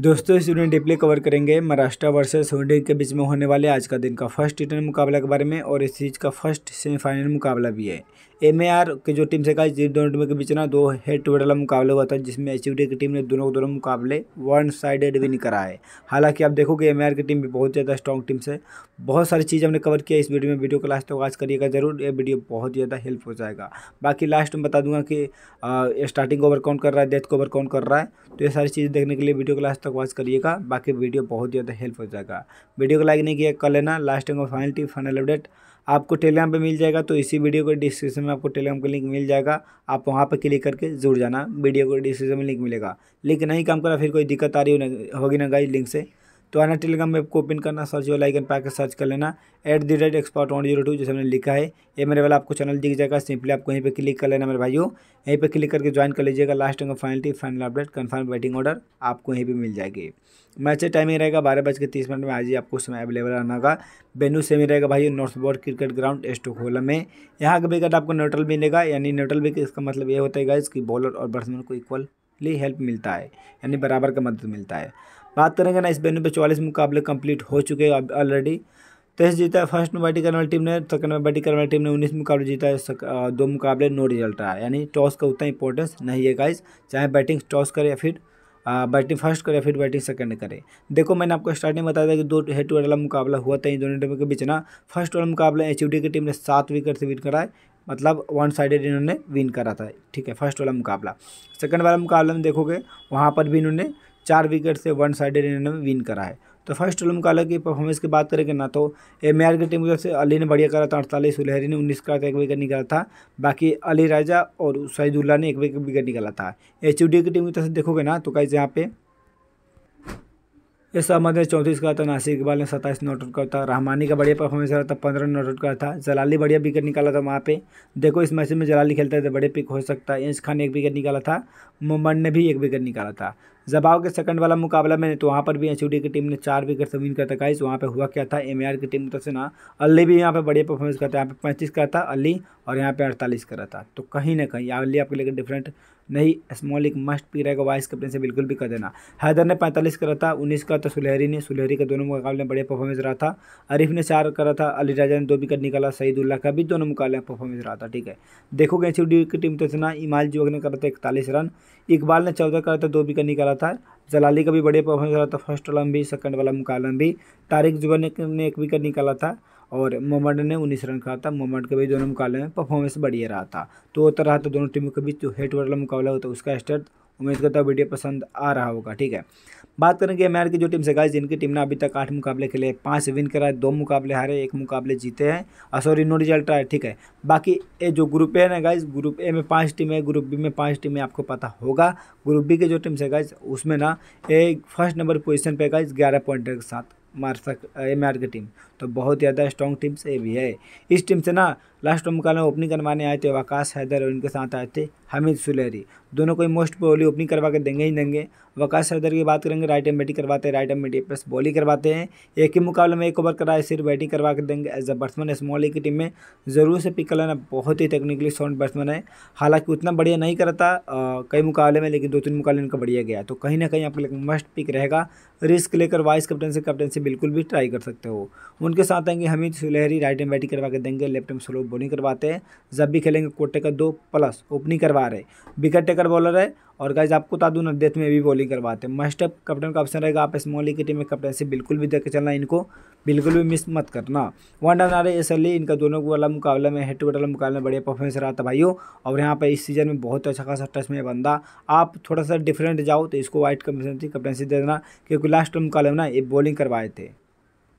दोस्तों इस वीडियो में कवर करेंगे महाराष्ट्र वर्सेस होंडे के बीच में होने वाले आज का दिन का फर्स्ट टी मुकाबला के बारे में और इस सीरीज का फर्स्ट सेमीफाइनल मुकाबला भी है एम की जो टीम से कहा दोनों टीमों के बीच ना दो हेड टू हेड वाला मुकाबला हुआ था जिसमें एच की टीम ने दोनों दोनों मुकाबले वन साइडेड विन करा है हालांकि आप देखोगे एम की टीम भी बहुत ज़्यादा स्ट्रॉन्ग टीम से बहुत सारी चीज़ हमने कवर किया इस वीडियो में वीडियो का लास्ट तो आज करिएगा जरूर ये वीडियो बहुत ज़्यादा हेल्प हो जाएगा बाकी लास्ट में बता दूंगा कि स्टार्टिंग ओवर कौन कर रहा है डेथ को ओवर कौन कर रहा है तो ये सारी चीज़ देखने के लिए वीडियो का लास्ट तक वॉच करिएगा बाकी वीडियो बहुत ज़्यादा हेल्प हो जाएगा वीडियो को लाइक नहीं किया कर लेना लास्ट में फाइनल टी फाइनल अपडेट आपको टेलीग्राम पे मिल जाएगा तो इसी वीडियो के डिस्क्रिप्शन में आपको टेलीग्राम का लिंक मिल जाएगा आप वहाँ पर क्लिक करके जुड़ जाना वीडियो को डिस्क्रिप्शन में लिंक मिलेगा लिंक नहीं काम करा फिर कोई दिक्कत आ रही होगी ना गाई लिंक से तो आना टेलीग्राम ऐप को ओपन करना सर्च वाला आइकन पर आकर सर्च कर लेना at the rate expert one zero two जैसे हमने लिखा है ये मेरे वाला आपको चैनल दिख जाएगा सिंपली आपको यहीं पे क्लिक कर लेना मेरे भाइयों यहीं पे क्लिक करके ज्वाइन कर लीजिएगा लास्ट का final final update confirm batting order आपको यहीं पर मिल जाएगी मैच अच्छा टाइमिंग रहेगा बारह बज के तीस मिनट में आज ही आपको समय अवेलेबल रहना होगा बेनू सेम ही रहेगा भाई north board cricket ground Stockholm में यहाँ का विकेट आपको न्यूट्रल मिलेगा यानी न्यूट्रल विकेट इसका मतलब ये होता है गाइज बॉलर और बैट्समैन को इक्वल हेल्प मिलता है यानी बराबर का मदद मिलता है बात करेंगे ना इस बैन पे चौलीस मुकाबले कंप्लीट हो चुके हैं ऑलरेडी टेस्ट तो जीता है फर्स्ट में बैटिंग करने वाली टीम ने सेकंड में बैटिंग करने वाली टीम ने उन्नीस मुकाबले जीता है दो मुकाबले नो रिजल्ट आया यानी टॉस का उतना इंपॉर्टेंस नहीं है गाइस चाहे बैटिंग टॉस करे या फिर बैटिंग फर्स्ट करे फिर बैटिंग सेकंड करे देखो मैंने आपको स्टार्टिंग बताया था कि दो हेड टू हेड वाला मुकाबला हुआ था इन दोनों टीमों के बीच ना फर्स्ट वाला मुकाबला एच की टीम ने सात विकेट से विन कराए मतलब वन साइडेड इन्होंने विन करा था ठीक है फर्स्ट वाला मुकाबला सेकंड वाला मुकाबला में देखोगे वहाँ पर भी इन्होंने चार विकेट से वन साइडेड इन्होंने विन करा है तो फर्स्ट ओलम काला की परफॉर्मेंस की बात करेंगे ना तो एम की टीम की तरफ से अली ने बढ़िया करा था अड़तालीस सुलहरी ने उन्नीस का एक विकेट निकाला था बाकी अली राजा और सईदुल्ला ने एक विकेट निकाला था एच की टीम की तरफ से देखोगे ना तो कैसे यहाँ पे इस अहमद ने चौंतीस का था नासिर इकबाल ने सत्ताईस नॉट आउट करा था रहमानी का बढ़िया परफॉर्मेंस रहा था पंद्रह नॉट आउट करा था जलाली बढ़िया विकेट निकाला था वहाँ पे देखो इस मैच में जलाली खेलता है तो बड़े पिक हो सकता है इंस खान ने एक विकेट निकाला था मोहम्मद ने भी एक विकेट निकाला था जबाव के सेकंड वाला मुकाबला में तो वहाँ पर भी एच की टीम ने चार विकेट से विन करता गाइस वहाँ पर हुआ क्या था एम की टीम तरफ से ना अली भी यहाँ पर बढ़िया परफॉर्मेंस करता है यहाँ पर पैंतीस का था अली और यहाँ पर अड़तालीस करा था तो कहीं ना कहीं अली आपके लिए डिफरेंट नहीं स्मॉल एक मस्ट पी रहेगा वाइस कैप्टन से बिल्कुल भी कर देना हैदर ने पैंतालीस करा था उन्नीस का तो सुलहरी ने सुलहरी का दोनों मुकाबले में बढ़िया परफॉर्मेंस रहा था अरिफ ने चार करा था अली राजा ने दो विकेट निकाला सईदुल्ला का भी दोनों मुकाबले में परफॉर्मेंस रहा था ठीक है देखोगे एच की टीम तो इतना इमाल जोग ने करा था इकतालीस रन इकबाल ने चौदह करा था दो विकेट निकाला था जलाली का भी बढ़िया परफॉर्मेंस रहा था फर्स्ट वाला भी सेकंड वाला मुकाबला भी तारिक जुबन ने एक विकेट निकाला था और मोमड ने उन्नीस रन कहा था मोमड का भी दोनों मुकाबले में परफॉर्मेंस बढ़िया रहा था तो होता रहा था दोनों टीमों के बीच जो तो हेट वाला मुकाबला होता है उसका स्टार्ट उम्मीद करता हूँ वीडियो पसंद आ रहा होगा ठीक है बात करेंगे एम की जो टीम से गाइज जिनकी टीम ने अभी तक आठ मुकाबले खेले पाँच विन कराए दो मुकाबले हारे एक मुकाबले जीते हैं और सॉरी नो रिजल्ट आए ठीक है बाकी ये जो ग्रुप ए ना गाइज ग्रुप ए में पाँच टीम है ग्रुप बी में पाँच है आपको पता होगा ग्रुप बी के जो टीम से गाइज उसमें ना एक फर्स्ट नंबर पोजिशन पर गाइज ग्यारह पॉइंट के साथ मार सक एम आर की टीम तो बहुत ज़्यादा स्ट्रॉन्ग टीम्स ये भी है इस टीम से ना लास्ट में मुकाबला ओपनिंग करवाने आए थे वकाश हैदर और इनके साथ आए थे हमीद सुलहरी दोनों को मोस्ट प्रोबली ओपनिंग करवा के देंगे ही देंगे वकाश हैदर की बात करेंगे राइट एम बैटिंग करवाते हैं right arm batting plus bowling करवाते हैं एक ही मुकाबले में एक ओवर कराए सिर्फ बैटिंग करवा के देंगे एज अ बैट्समैन स्मॉल की टीम में ज़रूर से पिक लेना बहुत ही टेक्निकली साउंड बैट्समैन है हालांकि उतना बढ़िया नहीं करता कई मुकाबले में लेकिन दो तीन मुकाबले इनका बढ़िया गया तो कहीं ना कहीं आपके लिए मस्ट पिक रहेगा रिस्क लेकर वाइस कैप्टन से कैप्टन से बिल्कुल भी ट्राई कर सकते हो उनके साथ आएंगे Hamid Sulehri right arm batting करवा के देंगे लेफ्ट एम स्लो बॉलिंग करवाते हैं जब भी खेलेंगे कोटे का दो प्लस ओपनिंग करवा रहे विकेट टेकर बॉलर है और गाइज आपको बता तो दूँ डेथ में भी बॉलिंग करवाते हैं मस्ट अप का ऑप्शन रहेगा आप स्मॉल लीग की टीम में कैप्टन बिल्कुल भी देख चलना इनको बिल्कुल भी मिस मत करना वन डन आ रहे एस एल इनका दोनों वाला मुकाबले में हेड टू हेड वाला मुकाबले में बढ़िया परफॉर्मेंस रहा था भाइयों और यहाँ पर इस सीजन में बहुत अच्छा खासा टच में बंदा आप थोड़ा सा डिफरेंट जाओ तो इसको वाइट कमीशन दे देना क्योंकि लास्ट मुकाबले में ना ये बॉलिंग करवाए थे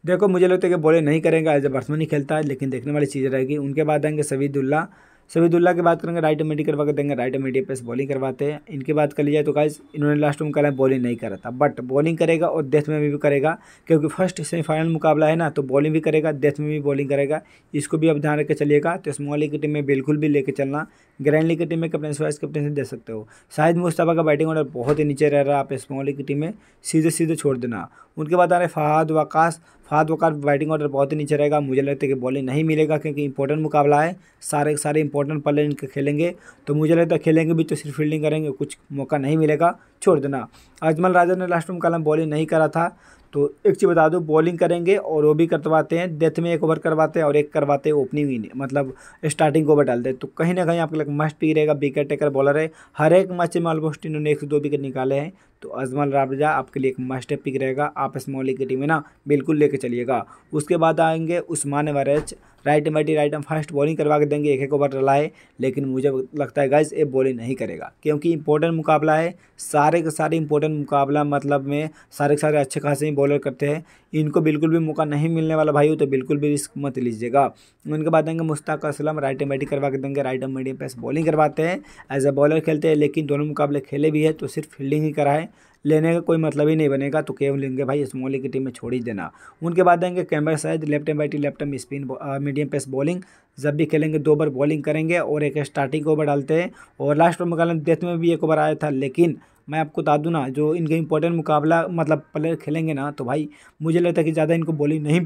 देखो मुझे लगता है कि बॉलिंग नहीं करेंगे एज ए बैट्समैन ही खेलता है लेकिन देखने वाली चीज़ रहेगी उनके बाद आएंगे सवीदुल्ला सवीदुल्ला की बात करेंगे राइट मीडिया करवा कर देंगे राइट मीडिया पे बॉलिंग करवाते हैं इनकी बात कर ली जाए तो गाइज इन्होंने लास्ट में कल बॉलिंग नहीं करा था बट बॉलिंग करेगा और डेथ में भी करेगा क्योंकि फर्स्ट सेमीफाइनल मुकाबला है ना तो बॉलिंग भी करेगा डेथ में भी बॉलिंग करेगा इसको भी अब ध्यान रखकर चलिएगा तो स्मॉल लीग की टीम में बिल्कुल भी लेकर चलना ग्रैंड लीग की टीम में कैप्टन वाइस कैप्टन से दे सकते हो शाहिद मुस्तफ़ा का बैटिंग ऑर्डर बहुत ही नीचे रह रहा है आप स्मॉल लीग की टीम में सीधे सीधे छोड़ देना उनके बाद आ रहे फहाद वकास हाथ वकार बैटिंग ऑर्डर बहुत ही नीचे रहेगा मुझे लगता है कि बॉलिंग नहीं मिलेगा क्योंकि इंपॉर्टेंट मुकाबला है सारे सारे इंपॉर्टेंट प्लेयर इनके खेलेंगे तो मुझे लगता है खेलेंगे भी तो सिर्फ फील्डिंग करेंगे कुछ मौका नहीं मिलेगा छोड़ देना अजमल राजा ने लास्ट मुकाबला में बॉलिंग नहीं करा था तो एक चीज़ बता दो बॉलिंग करेंगे और वो भी करवाते हैं डेथ में एक ओवर करवाते हैं और एक करवाते हैं ओपनिंग मतलब स्टार्टिंग ओवर डालते हैं तो कहीं ना कहीं आपके लग मस्ट भी रहेगा विकेट टेकर बॉलर है हर एक मैच में ऑलमोस्ट इन्होंने एक से दो विकेट निकाले हैं तो अजमल राबजा आपके लिए एक मस्ट पिक रहेगा आप स्मॉल की टीम में ना बिल्कुल लेके चलिएगा उसके बाद आएंगे Usman Waraich right bat right arm fast bowling करवा के देंगे एक एक ओवर है लेकिन मुझे लगता है गाइज ये बॉलिंग नहीं करेगा क्योंकि इंपॉर्टेंट मुकाबला है सारे के सारे इंपॉर्टेंट मुकाबला मतलब में सारे के सारे अच्छे खासे ही बॉलर करते हैं इनको बिल्कुल भी मौका नहीं मिलने वाला भाई तो बिल्कुल भी रिस्क मत लीजिएगा उनके बाद देंगे Mushtaq Aslam right arm batting करवा के देंगे राइट एम मीडियम पर बॉलिंग करवाते हैं एज ए बॉलर खेलते हैं लेकिन दोनों मुकाबले खेले भी है तो सिर्फ फील्डिंग ही कराएं लेने का कोई मतलब ही नहीं बनेगा तो केवल लेंगे भाई स्मॉली की टीम में छोड़ ही देना उनके बाद आएंगे कैमरा साइज left hand bat left hand spin medium pace bowling जब भी खेलेंगे दो बार बॉलिंग करेंगे और एक स्टार्टिंग ओवर डालते हैं और लास्ट ओवर में डेथ में भी एक ओवर आया था लेकिन मैं आपको बता दूँ ना जो इनके इंपॉर्टेंट मुकाबला मतलब प्लेयर खेलेंगे ना तो भाई मुझे लगता है कि ज़्यादा इनको बॉलिंग नहीं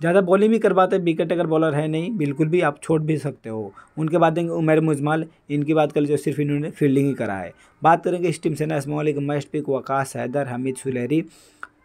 ज़्यादा बॉलिंग भी करवाते विकेट अगर बॉलर है नहीं बिल्कुल भी आप छोड़ भी सकते हो उनके बाद देंगे उमेर मुजमाल इनकी बात कर लीजिए सिर्फ इन्होंने फील्डिंग ही करा है बात करेंगे इस टीम से ना इसमें Malik must pick Waqas Haider Hamid Sulehri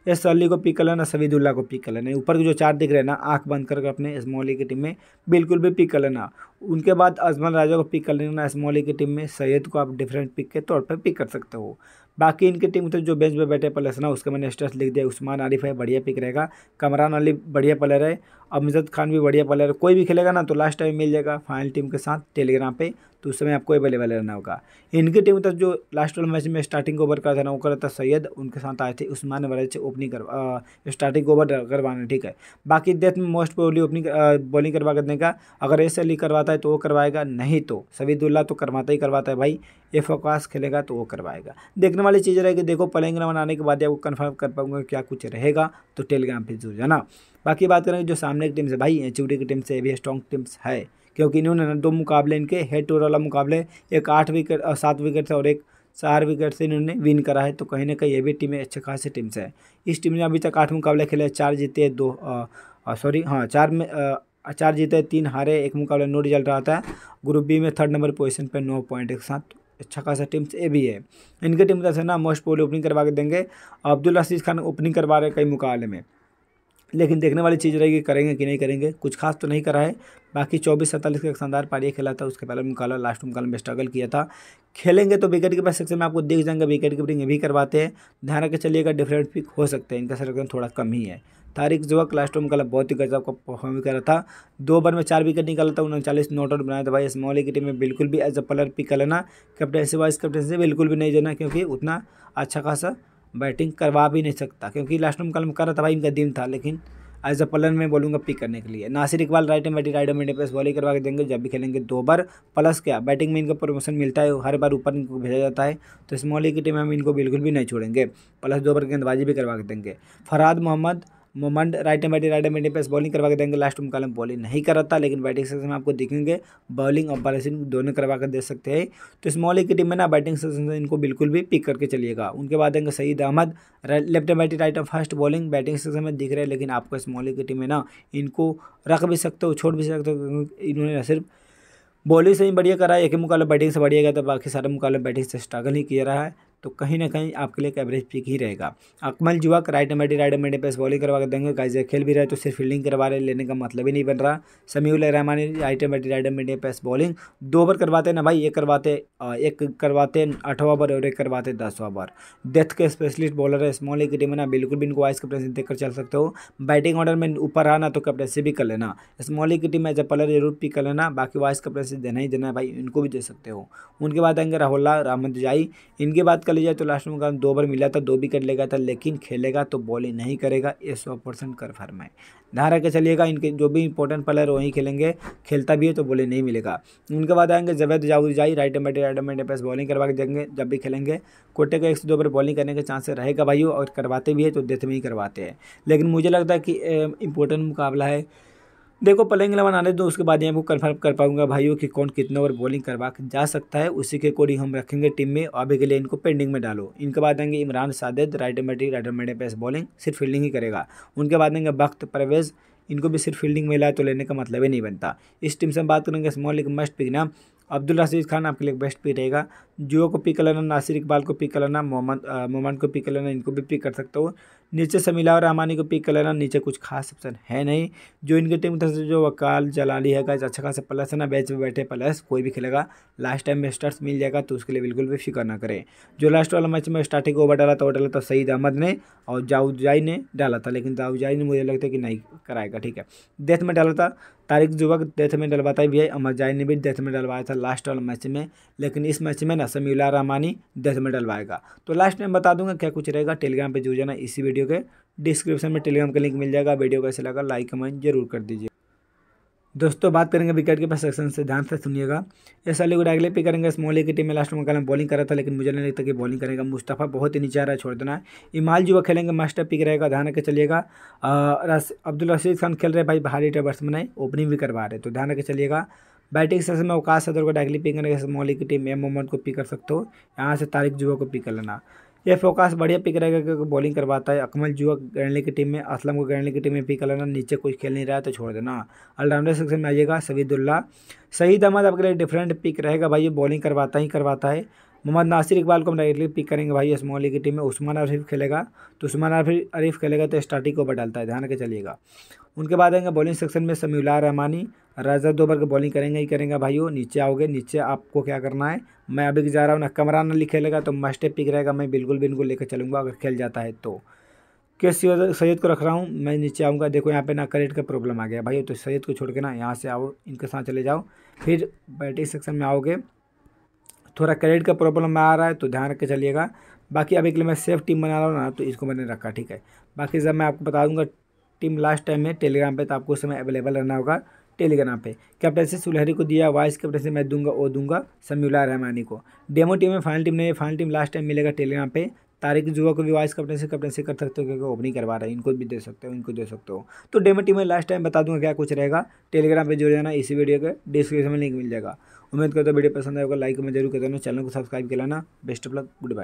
S Ali को पिक कर लेना सवीदुल्ला को पिक कर लेना ऊपर के जो चार दिख रहे हैं ना आंख बंद करके अपने इस मौली की टीम में बिल्कुल भी पिक कर लेना उनके बाद अजमल राजा को पिक कर लेना इस मौली की टीम में सैयद को आप डिफरेंट पिक के तौर पर पिक कर सकते हो बाकी इनकी टीम तो जो बेंच पे बैठे प्लेस ना उसका मैंने स्टेट लिख दिया उस्मान आरिफ है बढ़िया पिक रहेगा कमरान अली बढ़िया प्लेयर है अमजद खान भी बढ़िया प्लेयर है कोई भी खेलेगा ना तो लास्ट टाइम मिल जाएगा फाइनल टीम के साथ टेलीग्राम पर तो उस समय आपको अवेलेबल रहना होगा इनकी टीम तक जो लास्ट ओवर मैच में स्टार्टिंग ओवर कर था वो करा था सैयद उनके साथ आए थे उस्मान से ओपनिंग कर स्टार्टिंग ओवर करवाना ठीक है बाकी डेथ में मोस्ट प्रोबली ओपनिंग बॉलिंग करवा करने का अगर एस अली e करवाता है तो वो करवाएगा नहीं तो सवीदुल्ला तो करवाता ही करवाता है भाई एफ फोकास खेलेगा तो वो करवाएगा देखने वाली चीज़ रहेगी देखो रन बनाने के बाद आपको कन्फर्म कर पाऊंगा क्या कुछ रहेगा तो टेलीग्राम पर जरूर जाना बाकी बात करेंगे जो सामने की टीम से भाई चूड़ी की टीम से भी स्ट्रॉन्ग टीम्स है क्योंकि इन्होंने ना दो मुकाबले इनके हेड टू वाला मुकाबले एक आठ विकेट सात विकेट से और एक चार विकेट से इन्होंने विन करा है तो कहीं ना कहीं ये भी टीमें अच्छे खासी टीम से है इस टीम ने अभी तक आठ मुकाबले खेले चार जीते दो सॉरी हाँ चार में आ, चार जीते तीन हारे एक मुकाबला नो रिजल्ट रहा था ग्रुप बी में थर्ड नंबर पोजिशन पर नौ पॉइंट के साथ अच्छा खासा टीम ए भी है इनके टीम से ना मोस्ट पोल ओपनिंग करवा के देंगे अब्दुल रशीद खान ओपनिंग करवा रहे कई मुकाबले में लेकिन देखने वाली चीज़ रहेगी करेंगे कि नहीं करेंगे कुछ खास तो नहीं करा है बाकी चौबीस सैंतालीस का एक शानदार पारिया खेला था उसके पहले मुकाबला लास्ट मुकाबले में स्ट्रगल किया था खेलेंगे तो विकेट कीपर सेक्शन में आपको देख जाएंगे विकेट कीपरिंग ये भी करवाते हैं ध्यान रखें चलिएगा डिफरेंट पिक हो सकते हैं इनका सेलेक्शन थोड़ा कम ही है तारिक जुवक लास्ट में कल बहुत ही गजब का परफॉर्म कर रहा था दो ओवर में चार विकेट निकाला था उन्होंने चालीस नॉट आउट बनाया था भाई स्मॉल की टीम में बिल्कुल भी एज अ प्लेयर पिक कर लेना कैप्टनसी वाइस कैप्टनसी बिल्कुल भी नहीं देना क्योंकि उतना अच्छा खासा बैटिंग करवा भी नहीं सकता क्योंकि लास्ट में कल कर रहा था भाई इनका दिन था लेकिन एज अ पलन में बोलूँगा पिक करने के लिए Nasir Iqbal right hand batting right hand medium pace bowling करवा के देंगे जब भी खेलेंगे दो बार प्लस क्या बैटिंग में इनका प्रमोशन मिलता है हर बार ऊपर इनको भेजा जाता है तो इस मौली की टीम में हम इनको बिल्कुल भी नहीं छोड़ेंगे प्लस दो बार गेंदबाजी भी करवा के देंगे Farhad Mohammad Momand right hand batting right hand batting pace bowling करवा के देंगे लास्ट में कॉलम बॉलिंग नहीं कराता लेकिन बैटिंग सेक्शन में आपको दिखेंगे बॉलिंग और बॉलिंग दोनों करवा कर दे सकते हैं तो इस मौलिक की टीम में ना बैटिंग सेक्शन से इनको बिल्कुल भी पिक करके चलिएगा उनके बाद देंगे Saeed Ahmed left hand batting right hand fast bowling batting section में दिख रहे हैं लेकिन आपको इस की टीम में ना इनको रख भी सकते हो छोड़ भी सकते हो इन्होंने सिर्फ बॉलिंग से ही बढ़िया करा है एक ही मुकाबला बैटिंग से बढ़िया गया था बाकी सारे मुकाबले बैटिंग से स्ट्रगल ही किया रहा है तो कहीं ना कहीं आपके लिए एक एवरेज पिक ही रहेगा अकमल जुआक right medium right medium pace bowling करवा के देंगे गाइज खेल भी रहे तो सिर्फ फील्डिंग करवा रहे लेने का मतलब ही नहीं बन रहा Samiul Rahmani right medium right medium pace bowling दो ओवर करवाते ना भाई एक करवाते एक करवाते आठवा ओवर और एक करवाते दसवा ओवर डेथ के स्पेशलिस्ट बॉलर है स्मॉल एक टीम है ना बिल्कुल भी इनको वाइस कैप्टनसी देखकर चल सकते हो बैटिंग ऑर्डर में ऊपर आना तो कैप्टनसी भी कर लेना स्मॉल एक टीम में जब पलर जरूर पिक कर लेना बाकी वाइस कैप्टनसी देना ही देना है भाई इनको भी दे सकते हो उनके बाद आएंगे राहुल्ला रामद जाई इनके बाद कर जाए तो लास्ट में दो बार मिला था दो भी कर लेगा था लेकिन खेलेगा तो बॉलिंग नहीं करेगा ये सौ परसेंट कन्फर्म है ध्यान रख चलिएगा इनके जो भी इंपॉर्टेंट प्लेयर वहीं खेलेंगे खेलता भी है तो बॉलिंग नहीं मिलेगा उनके बाद आएंगे जवेद जाऊजाई right arm right arm pace bowling करवा के देंगे जब भी खेलेंगे कोटे का एक से दो बार बॉलिंग करने के चांस रहेगा भाई और करवाते भी है तो देते में ही करवाते हैं लेकिन मुझे लगता है कि इंपॉर्टेंट मुकाबला है देखो प्लेइंग इलेवन आने दो उसके बाद ही आपको कन्फर्म कर पाऊंगा भाइयों कि कौन कितने ओवर बॉलिंग करवा जा सकता है उसी के अकॉर्डिंग हम रखेंगे टीम में अभी के लिए इनको पेंडिंग में डालो इनके बाद आएंगे इमरान सादेद right medium right medium pace bowling सिर्फ फील्डिंग ही करेगा उनके बाद आएंगे वक्त परवेज़ इनको भी सिर्फ फील्डिंग में लाए तो लेने का मतलब ही नहीं बनता इस टीम से हम बात करेंगे स्मॉल एक मस्ट पिक नाम अब्दुल रशीद खान आपके लिए बेस्ट पिक रहेगा जियो को पिक कर लेना नासिर इकबाल को पिक कर लेना मोहम्मद मोहम्मद को पिक कर लेना इनको भी पिक कर सकता हूँ नीचे समीला और रहमानी को पिक कर लेना नीचे कुछ खास ऑप्शन है नहीं जो इनकी टीम तरफ से जो वकाल जलाली है गाइज अच्छा खासा प्लस है ना बैच में बैठे प्लस कोई भी खेलेगा लास्ट टाइम में स्टार्स मिल जाएगा तो उसके लिए बिल्कुल भी फिक्र ना करें जो लास्ट वाला मैच में स्टार्टिंग ओवर डाला था वो डाला था सईद अहमद ने और जाऊजाई ने डाला था लेकिन जाऊजाई ने मुझे लगता है कि नहीं कराएगा ठीक है डेथ में डाला था तारिक जुबक डेथ में डलवाता भी है अमर अमरजाई ने भी डेथ में डलवाया था लास्ट वाला मैच में लेकिन इस मैच में ना समीला रहमानी डेथ में डलवाएगा तो लास्ट में बता दूंगा क्या कुछ रहेगा टेलीग्राम पे जुड़ जाना इसी वीडियो के डिस्क्रिप्शन में टेलीग्राम का लिंक मिल जाएगा वीडियो कैसे लगा लाइक कमेंट जरूर कर दीजिए दोस्तों बात करेंगे विकेट कीपर सेक्शन से ध्यान से सुनिएगा इस अली गुड अगले पे करेंगे स्मॉल की टीम में लास्ट में कल बॉलिंग करा था लेकिन मुझे नहीं लगता कि बॉलिंग करेगा मुस्तफ़ा बहुत ही नीचे आ रहा है छोड़ देना है इमाल जुबा खेलेंगे मास्टर पिक रहेगा ध्यान रखे चलिएगा अब्दुल रशीद खान खेल रहे भाई भारी बैट्समैन है ओपनिंग भी करवा रहे तो ध्यान रखे चलिएगा बैटिंग सेशन में अवकाश सदर को डायरेक्टली पिक करेंगे स्मॉली की टीम एम मोहम्मद को पिक कर सकते हो यहाँ से तारिक जुबा को पिक कर लेना ये फोकास बढ़िया पिक रहेगा क्योंकि बॉलिंग करवाता है अकमल जुआ ग्रैंडली की टीम में असलम को ग्रैंडली की टीम में पिक कर लेना नीचे कुछ खेल नहीं रहा है तो छोड़ देना ऑलराउंडर सेक्शन में आइएगा सवीदुल्ला सईद अहमद आपके लिए डिफरेंट पिक रहेगा भाई ये बॉलिंग करवाता ही करवाता है मोहम्मद नासिर इकबाल को हम डायरेक्टली पिक करेंगे भाई स्मॉल की टीम में उस्मान अरीफ खेलेगा तो उस्मान अरीफ खेलेगा तो स्टार्टिंग ओवर डालता है ध्यान के चलिएगा उनके बाद आएंगे बॉलिंग सेक्शन में समीला रहमानी राजा दो ओवर की बॉलिंग करेंगे ही करेंगे भाइयों नीचे आओगे नीचे आपको क्या करना है मैं अभी जा रहा हूँ ना कमरान अली खेलेगा तो मस्टे पिक रहेगा मैं बिल्कुल बिल्कुल लेकर चलूँगा अगर खेल जाता है तो के सैयद को रख रहा हूँ मैं नीचे आऊँगा देखो यहाँ पे ना करेट का प्रॉब्लम आ गया भाई तो सैयद को छोड़ के ना यहाँ से आओ इनके साथ चले जाओ फिर बैटिंग सेक्शन में आओगे थोड़ा क्रेडिट का प्रॉब्लम आ रहा है तो ध्यान रख के चलिएगा बाकी अभी के लिए मैं सेफ टीम बना रहा हूँ ना तो इसको मैंने रखा ठीक है बाकी जब मैं आपको बता दूंगा टीम लास्ट टाइम में टेलीग्राम पे तो आपको उस समय अवेलेबल रहना होगा टेलीग्राम पे कैप्टन से सुलहरी को दिया वाइस कैप्टन से मैं दूंगा वो दूंगा समीला रहमानी को डेमो टीम में फाइनल टीम नहीं फाइनल टीम लास्ट टाइम मिलेगा टेलीग्राम पे तारिक जुआ को भी वाइस कैप्टन से कैप्टन से कर सकते हो क्योंकि ओपनिंग करवा रहे हैं इनको भी दे सकते हो इनको दे सकते हो तो डेमो टीम में लास्ट टाइम बता दूंगा क्या कुछ रहेगा टेलीग्राम पर जुड़ जाना इसी वीडियो के डिस्क्रिप्शन में लिंक मिल जाएगा उम्मीद करता हूँ वीडियो पसंद आएगा लाइक में जरूर कर देना चैनल को सब्सक्राइब कर लेना best of luck good bye